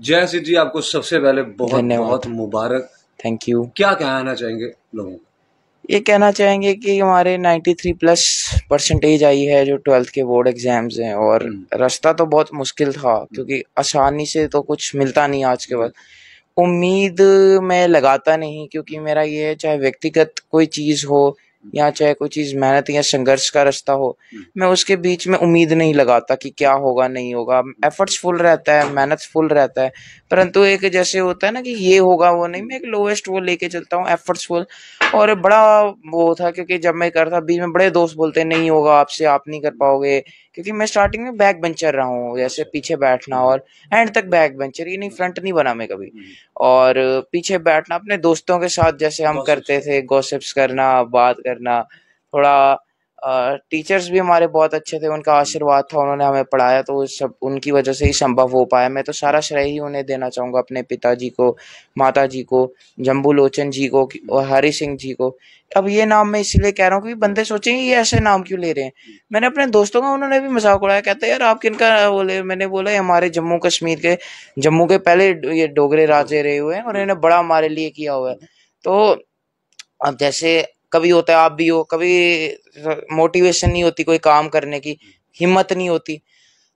जय सिंह जी आपको सबसे पहले बहुत बहुत मुबारक थैंक यू क्या कहना चाहेंगे लोगों को ये कहना चाहेंगे कि हमारे 93 प्लस परसेंटेज आई है जो ट्वेल्थ के बोर्ड एग्जाम्स हैं और हम्म। रास्ता तो बहुत मुश्किल था हम्म। क्योंकि आसानी से तो कुछ मिलता नहीं आज के बाद उम्मीद मैं लगाता नहीं क्योंकि मेरा ये है चाहे व्यक्तिगत कोई चीज़ हो या चाहे कोई चीज मेहनत या संघर्ष का रास्ता हो मैं उसके बीच में उम्मीद नहीं लगाता कि क्या होगा नहीं होगा एफर्ट्स फुल रहता है मेहनत फुल रहता है परंतु एक जैसे होता है ना कि ये होगा वो नहीं मैं एक लोवेस्ट वो लेके चलता हूँ एफर्ट्स फुल और बड़ा वो था क्योंकि जब मैं करता बीच में बड़े दोस्त बोलते नहीं होगा आपसे आप नहीं कर पाओगे क्योंकि मैं स्टार्टिंग में बैक बेंचर रहा हूँ जैसे पीछे बैठना और एंड तक बैक बेंचर ये नहीं फ्रंट नहीं बना मैं कभी और पीछे बैठना अपने दोस्तों के साथ जैसे हम करते थे गॉसिप्स करना बात करना थोड़ा टीचर्स भी हमारे बहुत अच्छे थे उनका आशीर्वाद था उन्होंने हमें पढ़ाया तो सब उनकी वजह से ही संभव हो पाया मैं तो सारा श्रेय ही उन्हें देना चाहूँगा अपने पिताजी को माता जी को जम्बू लोचन जी को और हरी सिंह जी को अब ये नाम मैं इसलिए कह रहा हूँ क्योंकि बंदे सोचेंगे ये ऐसे नाम क्यों ले रहे हैं मैंने अपने दोस्तों का उन्होंने भी मजाक उड़ाया कहते यार आप किन का बोले मैंने बोला हमारे जम्मू कश्मीर के जम्मू के पहले ये डोगरे राजे रहे हुए हैं और इन्होंने बड़ा हमारे लिए किया हुआ है तो अब जैसे कभी होता है आप भी हो कभी मोटिवेशन नहीं होती कोई काम करने की हिम्मत नहीं होती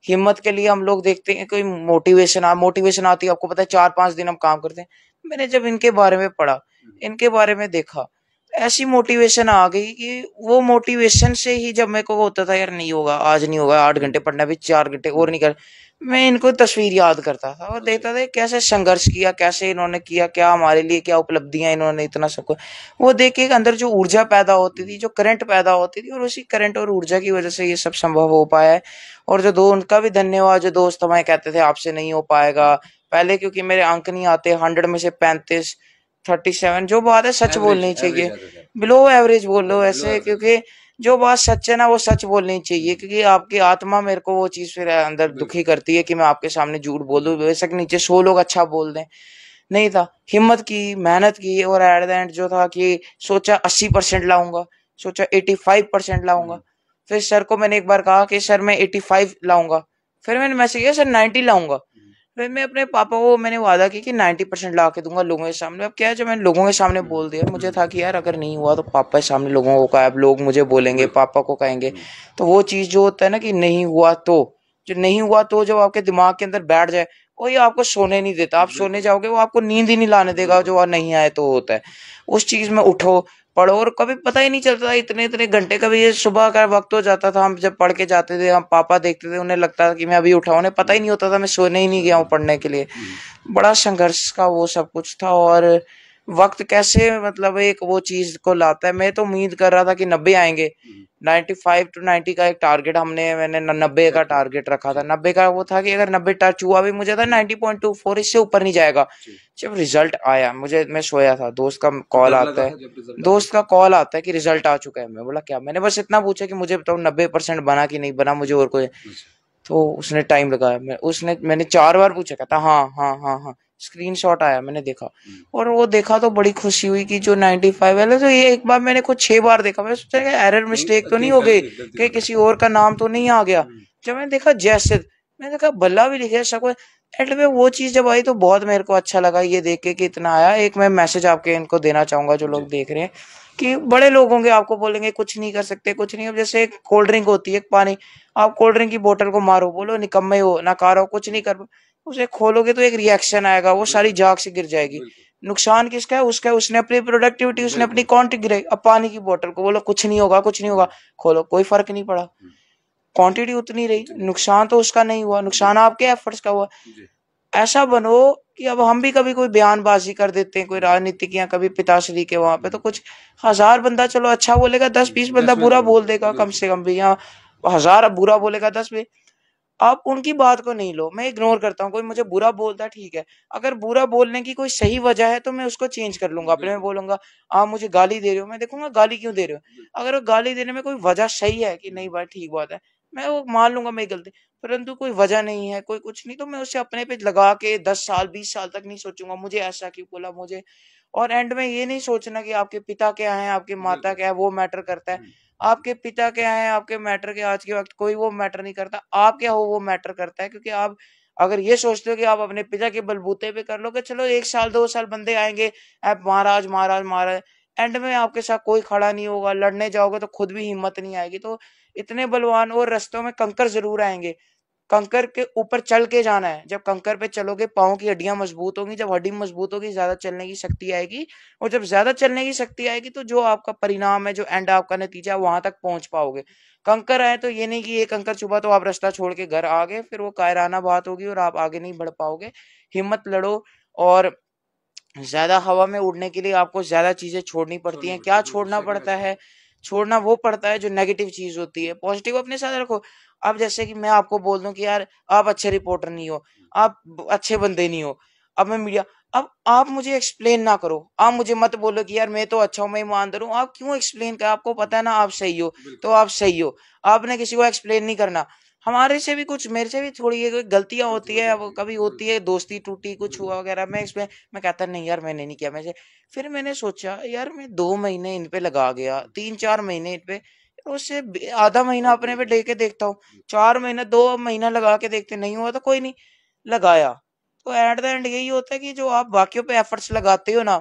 हिम्मत के लिए हम लोग देखते हैं कोई मोटिवेशन आ मोटिवेशन आती है आपको पता है चार पांच दिन हम काम करते हैं मैंने जब इनके बारे में पढ़ा इनके बारे में देखा ऐसी मोटिवेशन आ गई कि वो मोटिवेशन से ही जब मेरे को होता था यार नहीं होगा आज नहीं होगा आठ घंटे पढ़ना भी चार घंटे और नहीं कर मैं इनको तस्वीर याद करता था और देखता था कैसे संघर्ष किया कैसे इन्होंने किया क्या हमारे लिए क्या उपलब्धियां इन्होंने इतना सब वो देख के अंदर जो ऊर्जा पैदा होती थी जो करंट पैदा होती थी और उसी करंट और ऊर्जा की वजह से ये सब संभव हो पाया है और जो दो उनका भी धन्यवाद जो दोस्त हमारे कहते थे आपसे नहीं हो पाएगा पहले क्योंकि मेरे अंक नहीं आते हंड्रेड में से पैंतीस थर्टी सेवन जो बात है सच बोलनी चाहिए बिलो एवरेज बोल लो ऐसे क्योंकि जो बात सच है ना वो सच बोलनी चाहिए क्योंकि आपकी आत्मा मेरे को वो चीज फिर अंदर दुखी करती है कि मैं आपके सामने झूठ बोलूं वैसे कि नीचे सौ लोग अच्छा बोल दें नहीं था हिम्मत की मेहनत की और एट द एंड जो था कि सोचा अस्सी परसेंट लाऊंगा सोचा एटी फाइव परसेंट लाऊंगा हम्म। फिर सर को मैंने एक बार कहा कि सर मैं एटी फाइव लाऊंगा फिर मैंने मैसेज किया सर नाइन्टी लाऊंगा फिर मैं अपने पापा को मैंने वादा किया कि नाइन्टी परसेंट ला के दूंगा लोगों के सामने अब क्या है जब मैंने लोगों के सामने बोल दिया मुझे था कि यार अगर नहीं हुआ तो पापा के सामने लोगों को कहा अब लोग मुझे बोलेंगे पापा को कहेंगे तो वो चीज़ जो होता है ना कि नहीं हुआ तो जो नहीं हुआ तो जब आपके दिमाग के अंदर बैठ जाए कोई आपको सोने नहीं देता आप सोने जाओगे वो आपको नींद ही नहीं लाने देगा जो नहीं आए तो होता है उस चीज़ में उठो पढ़ो और कभी पता ही नहीं चलता था इतने इतने घंटे कभी ये सुबह का वक्त हो जाता था हम जब पढ़ के जाते थे हम पापा देखते थे उन्हें लगता था कि मैं अभी उठा उन्हें पता ही नहीं होता था मैं सोने ही नहीं गया हूँ पढ़ने के लिए हम्म। बड़ा संघर्ष का वो सब कुछ था और वक्त कैसे मतलब एक वो चीज को लाता है मैं तो उम्मीद कर रहा था कि नब्बे आएंगे नाइन्टी फाइव टू नाइन्टी का एक टारगेट हमने मैंने नब्बे का टारगेट रखा था नब्बे का वो था कि अगर नब्बे टच हुआ भी मुझे था नाइनटी पॉइंट टू फोर इससे ऊपर नहीं जाएगा जब रिजल्ट आया मुझे मैं सोया था दोस्त का कॉल आता है दोस्त का कॉल आता है कि रिजल्ट आ चुका है मैं बोला क्या मैंने बस इतना पूछा कि मुझे बताओ नब्बे परसेंट बना कि नहीं बना मुझे और कोई अच्छा। तो उसने टाइम लगाया मैं उसने मैंने चार बार पूछा कहता हाँ हाँ हाँ हाँ स्क्रीनशॉट आया मैंने देखा हम्म। और वो देखा तो बड़ी खुशी हुई कि जो 95 फाइव वाले तो ये एक बार मैंने कुछ छह बार देखा मैं सोचा एरर मिस्टेक तो नहीं हो गई कि किसी और का नाम तो नहीं आ गया हम्म। जब मैंने देखा जैसिद मैंने देखा बल्ला भी लिखे सब एंड में वो चीज जब आई तो बहुत मेरे को अच्छा लगा ये देख के कि इतना आया एक मैं मैसेज आपके इनको देना चाहूंगा जो लोग देख रहे हैं कि बड़े लोग होंगे आपको बोलेंगे कुछ नहीं कर सकते कुछ नहीं अब जैसे एक कोल्ड ड्रिंक होती है पानी आप कोल्ड ड्रिंक की बोतल को मारो बोलो निकम्मे हो ना कारो कुछ नहीं कर उसे खोलोगे तो एक रिएक्शन आएगा वो सारी जाग से गिर जाएगी नुकसान किसका है उसका है उसने अपनी प्रोडक्टिविटी उसने अपनी क्वांटिटी गिराई अब पानी की बोतल को बोलो कुछ नहीं होगा कुछ नहीं होगा खोलो कोई फर्क नहीं पड़ा क्वांटिटी हम्म। उतनी रही नुकसान तो उसका नहीं हुआ नुकसान आपके एफर्ट्स का हुआ ऐसा बनो कि अब हम भी कभी कोई बयानबाजी कर देते हैं कोई राजनीतिक या कभी पिताश्री के वहां पे तो कुछ हजार बंदा चलो अच्छा बोलेगा दस बीस बंदा बुरा बोल देगा कम से कम भी यहाँ हजार बुरा बोलेगा दस भी आप उनकी बात को नहीं लो मैं इग्नोर करता हूँ कोई मुझे बुरा बोलता है ठीक है अगर बुरा बोलने की कोई सही वजह है तो मैं उसको चेंज कर लूंगा अपने में बोलूंगा आप मुझे गाली दे रहे हो मैं देखूंगा गाली क्यों दे रहे हो अगर वो गाली देने में कोई वजह सही है कि नहीं हम्म। बात ठीक बात है मैं वो मान लूंगा मेरी गलती परंतु कोई वजह नहीं है कोई कुछ नहीं तो मैं उसे अपने पे लगा के दस साल बीस साल तक नहीं सोचूंगा मुझे ऐसा क्यों बोला मुझे और एंड में ये नहीं सोचना कि आपके पिता क्या है आपके माता क्या है वो मैटर करता है हम्म। आपके पिता क्या है आपके मैटर के आज के वक्त कोई वो मैटर नहीं करता आप क्या हो वो मैटर करता है क्योंकि आप अगर ये सोचते हो कि आप अपने पिता के बलबूते पे कर लोगे चलो एक साल दो साल बंदे आएंगे आप महाराज महाराज महाराज एंड में आपके साथ कोई खड़ा नहीं होगा लड़ने जाओगे तो खुद भी हिम्मत नहीं आएगी तो इतने बलवान और रस्तों में कंकर जरूर आएंगे कंकर के ऊपर चल के जाना है जब कंकर पे चलोगे पाओ की हड्डियां मजबूत होंगी जब हड्डी मजबूत होगी ज्यादा चलने की शक्ति आएगी और जब ज्यादा चलने की शक्ति आएगी तो जो आपका परिणाम है जो एंड आपका नतीजा है वहां तक पहुंच पाओगे कंकर आए तो ये नहीं कि ये कंकर चुभा तो आप रास्ता छोड़ के घर आ गए फिर वो कायराना बात होगी और आप आगे नहीं बढ़ पाओगे हिम्मत लड़ो और ज्यादा हवा में उड़ने के लिए आपको ज्यादा चीजें छोड़नी पड़ती हैं क्या छोड़ना पड़ता है छोड़ना वो पड़ता है जो नेगेटिव चीज होती है पॉजिटिव अपने साथ रखो अब जैसे कि मैं आपको बोल दूं कि यार आप अच्छे रिपोर्टर नहीं हो हम्म। आप अच्छे बंदे नहीं हो अब मैं मीडिया अब आप मुझे एक्सप्लेन ना करो आप मुझे मत बोलो कि यार मैं तो अच्छा हूँ मैं ईमानदार हूँ आप क्यों एक्सप्लेन कर आपको पता है ना आप सही हो तो आप सही हो आपने किसी को एक्सप्लेन नहीं करना हमारे से भी कुछ मेरे से भी थोड़ी गलतियां होती है अब कभी होती है दोस्ती टूटी कुछ हुआ वगैरह मैं इसमें मैं कहता नहीं यार मैंने नहीं किया मैं फिर मैंने सोचा यार मैं दो महीने इन पे लगा गया हम्म। तीन चार महीने इन पे उसे आधा महीना हाँ अपने पे लेके देखता हूँ चार महीना दो महीना लगा के देखते नहीं हुआ तो कोई नहीं लगाया तो एट द एंड यही होता है कि जो आप बाकियों पे एफर्ट्स लगाते हो ना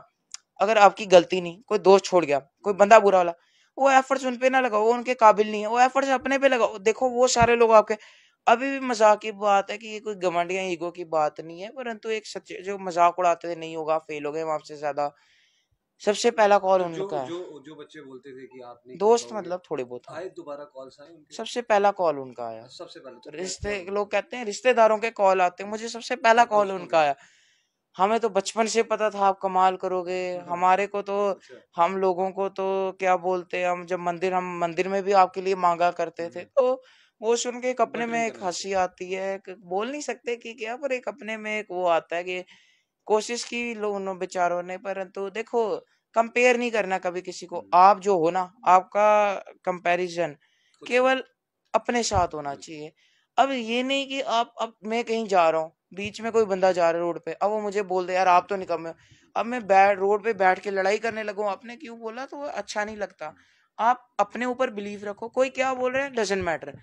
अगर आपकी गलती नहीं कोई दोस्त छोड़ गया कोई बंदा बुरा वाला वो एफर्ट्स उन पे ना लगाओ वो उनके काबिल नहीं है वो एफर्ट्स अपने पे लगाओ देखो वो सारे लोग आपके अभी भी मजाक की बात है कि ये कोई घमंड या ईगो की बात नहीं है परंतु एक सच्चे जो मजाक उड़ाते थे नहीं होगा फेल हो गए आपसे ज्यादा सबसे पहला कॉल तो उनका जो, बच्चे बोलते थे कि आपने दोस्त मतलब थोड़े बहुत आए दोबारा कॉल आए सबसे पहला कॉल उनका आया अच्छा, सबसे पहले तो, तो रिश्ते लोग कहते हैं रिश्तेदारों के कॉल आते हैं मुझे सबसे पहला कॉल उनका आया हमें तो बचपन से पता था आप कमाल करोगे हाँ। हमारे को तो अच्छा। हम लोगों को तो क्या बोलते हैं हम जब मंदिर हम मंदिर में भी आपके लिए मांगा करते थे हम्म। तो वो सुन के एक अपने में एक हंसी आती है बोल नहीं सकते कि क्या पर एक अपने में एक वो आता है कि कोशिश की लोग बेचारों ने परंतु देखो कंपेयर नहीं करना कभी किसी को हम्म। आप जो हो ना आपका कंपैरिजन केवल अपने साथ होना चाहिए अब ये नहीं कि आप अब मैं कहीं जा रहा हूँ बीच में कोई बंदा जा रहा है रोड पे अब वो मुझे बोल दे यार आप तो निकम अब मैं बैठ रोड पे बैठ के लड़ाई करने लगू आपने क्यों बोला तो अच्छा नहीं लगता आप अपने ऊपर बिलीव रखो कोई क्या बोल रहे है डजेंट मैटर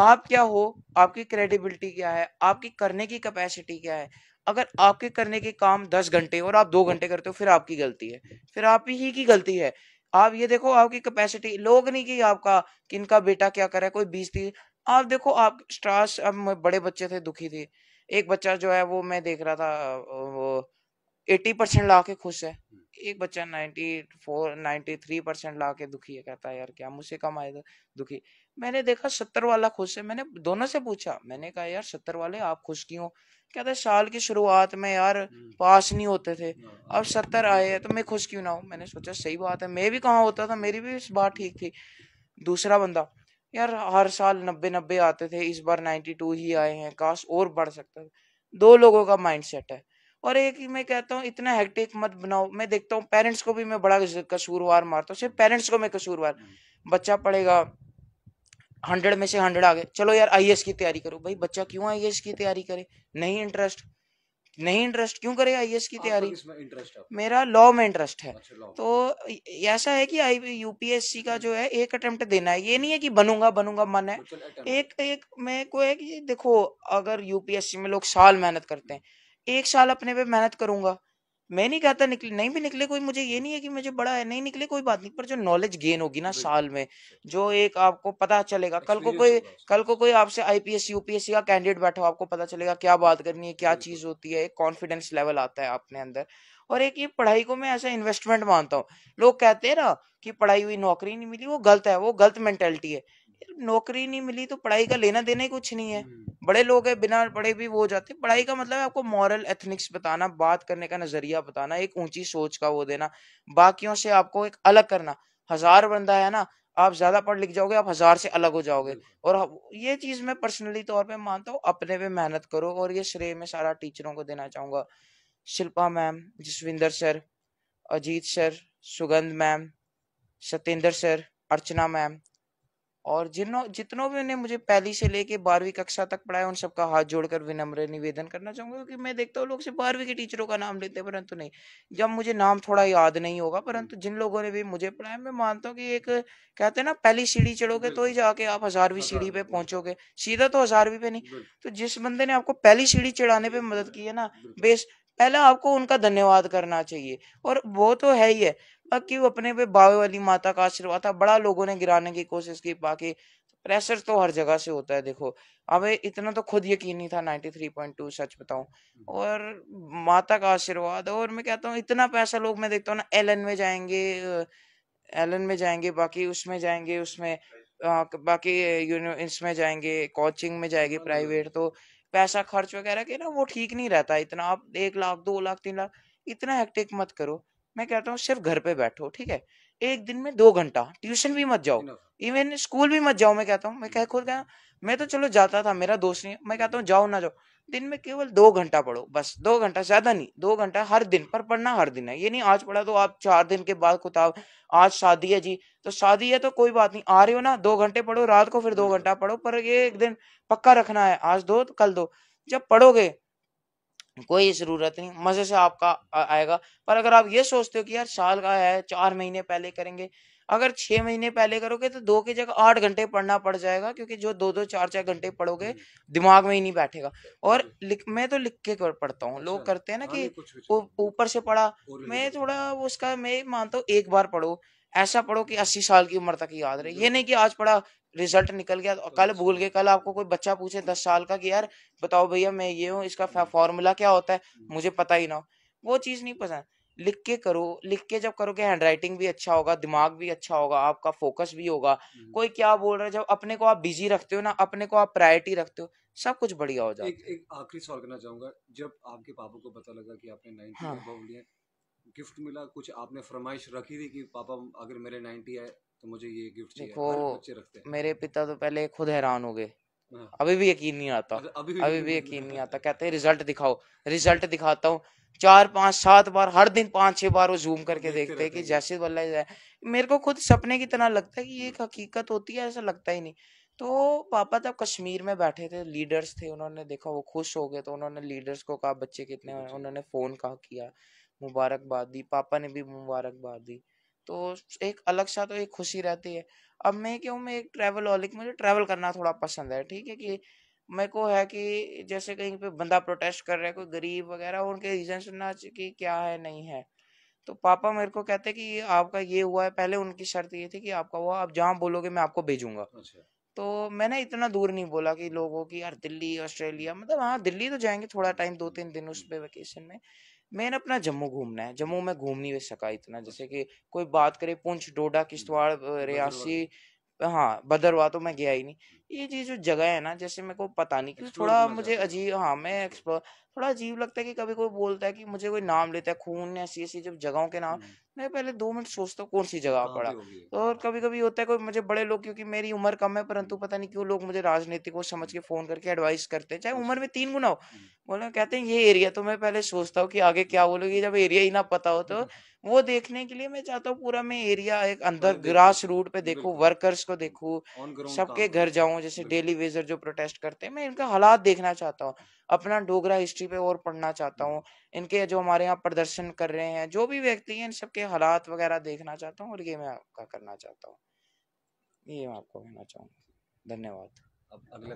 आप क्या हो आपकी क्रेडिबिलिटी क्या है आपकी करने की कैपेसिटी क्या है अगर आपके करने के काम दस घंटे और आप दो हाँ। घंटे करते हो फिर आपकी गलती है फिर आप ही की गलती है आप ये देखो आपकी कैपेसिटी लोग नहीं कि आपका किन का बेटा क्या करे कोई बीस तीस आप देखो आप स्ट्रास अब बड़े बच्चे थे दुखी थे एक बच्चा जो है वो मैं देख रहा था वो एट्टी परसेंट ला के खुश है हम्म। एक बच्चा ninety four ninety three percent ला के दुखी है कहता है यार क्या मुझसे कम आए दुखी मैंने देखा सत्तर वाला खुश है मैंने दोनों से पूछा मैंने कहा यार सत्तर वाले आप खुश क्यों कहते साल की शुरुआत में यार हम्म। पास नहीं होते थे हाँ, हाँ। अब सत्तर आए हैं तो मैं खुश क्यों ना हूँ मैंने सोचा सही बात है मैं भी कहाँ होता था मेरी भी इस बात ठीक थी दूसरा बंदा यार हर साल नब्बे नब्बे आते थे इस बार नाइन्टी टू ही आए हैं काश और बढ़ सकता था दो लोगों का माइंड सेट है और एक ही मैं कहता हूँ इतना हेक्टिक मत बनाओ मैं देखता हूँ पेरेंट्स को भी मैं बड़ा कसूरवार मारता हूँ सिर्फ पेरेंट्स को मैं कसूरवार हम्म। बच्चा पढ़ेगा हंड्रेड में से हंड्रेड आ गए चलो यार आई की तैयारी करो भाई बच्चा क्यों आई की तैयारी करे नहीं इंटरेस्ट नहीं इंटरेस्ट क्यों करे आई की तैयारी मेरा लॉ में इंटरेस्ट है अच्छा, तो ऐसा है कि आई यूपीएससी का जो है एक अटेम्प्ट देना है ये नहीं है कि बनूंगा बनूंगा मन है एक एक मैं को है कि देखो अगर यूपीएससी में लोग साल मेहनत करते हैं एक साल अपने पे मेहनत करूंगा मैं नहीं कहता निकले नहीं भी निकले कोई मुझे ये नहीं है कि मुझे बड़ा है नहीं निकले कोई बात नहीं पर जो नॉलेज गेन होगी ना साल में जो एक आपको पता चलेगा कल को कोई कल को कोई आपसे आईपीएस यूपीएससी का कैंडिडेट बैठा हो आपको पता चलेगा क्या बात करनी है क्या चीज होती है एक कॉन्फिडेंस लेवल आता है अपने अंदर और एक ये पढ़ाई को मैं ऐसा इन्वेस्टमेंट मानता हूँ लोग कहते हैं ना कि पढ़ाई हुई नौकरी नहीं मिली वो गलत है वो गलत मेंटेलिटी है नौकरी नहीं मिली तो पढ़ाई का लेना देना ही कुछ नहीं है हम्म। बड़े लोग है बिना पढ़े भी वो जाते पढ़ाई का मतलब है आपको मॉरल एथनिक्स बताना बात करने का नजरिया बताना एक ऊंची सोच का वो देना बाकियों से आपको एक अलग करना हजार बंदा है ना आप ज्यादा पढ़ लिख जाओगे आप हजार से अलग हो जाओगे और ये चीज मैं पर्सनली तौर पे मानता हूँ अपने पे मेहनत करो और ये श्रेय में सारा टीचरों को देना चाहूंगा Shilpa ma'am Jaswinder sir Ajit sir Sugandh ma'am Satyendra sir Archana ma'am और जिनों जितनों भी ने मुझे पहली से लेके बारहवीं कक्षा तक पढ़ाया उन सबका हाथ जोड़कर विनम्र निवेदन करना चाहूंगा क्योंकि मैं देखता हूँ लोग से बारहवीं के टीचरों का नाम लेते हैं परंतु नहीं जब मुझे नाम थोड़ा याद नहीं होगा परंतु हम्म। जिन लोगों ने भी मुझे पढ़ाया मैं मानता हूँ कि एक कहते हैं ना पहली सीढ़ी चढ़ोगे तो ही जाके आप हजारवीं सीढ़ी पे पहुंचोगे सीधा तो हजारवीं पे नहीं तो जिस बंदे ने आपको पहली सीढ़ी चढ़ाने पर मदद की है ना बेस पहला आपको उनका धन्यवाद करना चाहिए और वो तो है ही है बाकी वो अपने पे बावे वाली माता का आशीर्वाद था बड़ा लोगों ने गिराने की कोशिश की बाकी प्रेशर तो हर जगह से होता है देखो हमें इतना तो खुद यकीन नहीं था 93.2 सच बताऊं हम्म। और माता का आशीर्वाद और मैं कहता हूँ इतना पैसा लोग मैं देखता हूँ ना एलन में जाएंगे एलन में जाएंगे बाकी उसमें जाएंगे उसमें आ, बाकी इसमें जाएंगे कोचिंग में जाएंगे प्राइवेट हाँ हाँ तो पैसा खर्च वगैरह के ना वो ठीक नहीं रहता इतना आप एक लाख दो लाख तीन लाख इतना हेक्टिक मत करो मैं कहता हूँ सिर्फ घर पे बैठो ठीक है एक दिन में दो घंटा ट्यूशन भी मत जाओ इवन स्कूल भी मत जाओ मैं कहता हूँ मैं कह खुद गया मैं तो चलो जाता था मेरा दोस्त नहीं मैं कहता हूँ जाओ ना जाओ दिन में केवल दो घंटा पढ़ो बस दो घंटा ज्यादा नहीं दो घंटा हर दिन पर पढ़ना हर दिन है ये नहीं आज पढ़ा तो आप चार दिन के बाद किताब आज शादी है जी तो शादी है तो कोई बात नहीं आ रहे हो ना दो घंटे पढ़ो रात को फिर दो घंटा पढ़ो पर ये एक दिन पक्का रखना है आज दो तो कल दो जब पढ़ोगे कोई ज़रूरत नहीं मज़े से आपका आएगा पर अगर आप ये सोचते हो कि यार साल का है चार महीने पहले करेंगे अगर छह महीने पहले करोगे तो दो की जगह आठ घंटे पढ़ना पड़ जाएगा क्योंकि जो दो दो चार चार घंटे पढ़ोगे हम्म। दिमाग में ही नहीं बैठेगा और लिख मैं तो लिख के कर पढ़ता हूँ लोग करते हैं ना हाँ, कि ऊपर से पढ़ा मैं थोड़ा उसका मैं मानता हूँ एक बार पढ़ो ऐसा पढ़ो कि अस्सी साल की उम्र तक याद रहे ये नहीं कि आज पढ़ा रिजल्ट निकल गया और कल भूल गए कल आपको कोई बच्चा पूछे दस साल का कि यार बताओ भैया मैं ये हूँ इसका फॉर्मूला क्या होता है हम्म। मुझे पता ही ना हो वो चीज़ नहीं पसंद लिख के करो लिख के जब करोगे हैंड राइटिंग भी अच्छा होगा दिमाग भी अच्छा होगा आपका फोकस भी होगा हम्म। कोई क्या बोल रहा है जब अपने को आप बिजी रखते हो ना अपने को आप प्रायोरिटी रखते हो सब कुछ बढ़िया हो जाए एक, एक आखिरी सवाल करना चाहूंगा जब आपके पापा को पता लगा कि आपने नाइन्टी हाँ। गिफ्ट मिला कुछ आपने फरमाइश रखी थी कि पापा अगर मेरे नाइनटी है तो मुझे ये गिफ्ट देखो मेरे पिता तो पहले खुद हैरान हो गए हाँ। अभी भी यकीन नहीं आता अभी भी, अभी भी यकीन नहीं आता कहते हैं रिजल्ट दिखाओ रिजल्ट दिखाता हूँ चार पांच सात बार हर दिन पांच छह बार वो जूम करके देखते हैं कि जैसे बल्ला जाए मेरे को खुद सपने की तरह लगता है कि ये एक हकीकत होती है ऐसा लगता ही नहीं तो पापा तब कश्मीर में बैठे थे लीडर्स थे उन्होंने देखा वो खुश हो गए तो उन्होंने लीडर्स को कहा बच्चे कितने उन्होंने फोन कहा किया मुबारकबाद दी पापा ने भी मुबारकबाद दी तो एक अलग सा तो एक खुशी रहती है अब मैं क्यों मैं एक ट्रैवल ऑलिक मुझे ट्रैवल करना थोड़ा पसंद है ठीक है कि मेरे को है कि जैसे कहीं पे बंदा प्रोटेस्ट कर रहा है कोई गरीब वगैरह उनके रीजन सुनना कि क्या है नहीं है तो पापा मेरे को कहते कि आपका ये हुआ है पहले उनकी शर्त ये थी कि आपका हुआ आप जहाँ बोलोगे मैं आपको भेजूंगा अच्छा। तो मैंने इतना दूर नहीं बोला कि लोगों की यार दिल्ली ऑस्ट्रेलिया मतलब हाँ दिल्ली तो जाएंगे थोड़ा टाइम दो तीन दिन उस हम्म। पर वेकेशन में मैंने अपना जम्मू घूमना है जम्मू में घूम नहीं सका इतना जैसे कि कोई बात करे पुंछ डोडा किश्तवाड़ रियासी हाँ भद्रवाह तो मैं गया ही नहीं ये जी जो जगह है ना जैसे मेरे को पता नहीं क्यों थोड़ा मुझे अजीब हाँ मैं एक्सप्लोर थोड़ा अजीब लगता है कि कभी कोई बोलता है कि मुझे कोई नाम लेता है खून ऐसी ऐसी जब जगहों के नाम मैं पहले दो मिनट सोचता हूँ कौन सी जगह हाँ, पड़ा और कभी कभी होता है कोई मुझे बड़े लोग क्योंकि मेरी उम्र कम है परंतु पता नहीं क्यों लोग मुझे राजनीति को समझ के फोन करके एडवाइस करते हैं चाहे उम्र में तीन गुना हो बोले कहते हैं ये एरिया तो मैं पहले सोचता हूँ कि आगे क्या बोलोगे जब एरिया ही ना पता हो तो वो देखने के लिए मैं चाहता हूँ पूरा मैं एरिया एक अंदर ग्रास रूट पे देखू वर्कर्स को देखू सबके घर जाऊं हूँ जैसे डेली वेजर जो प्रोटेस्ट करते हैं मैं इनका हालात देखना चाहता हूँ अपना डोगरा हिस्ट्री पे और पढ़ना चाहता हूँ इनके जो हमारे यहाँ प्रदर्शन कर रहे हैं जो भी व्यक्ति हैं इन सबके हालात वगैरह देखना चाहता हूँ और ये मैं आपका करना चाहता हूँ ये मैं आपको कहना चाहूँगा धन्यवाद अब अगले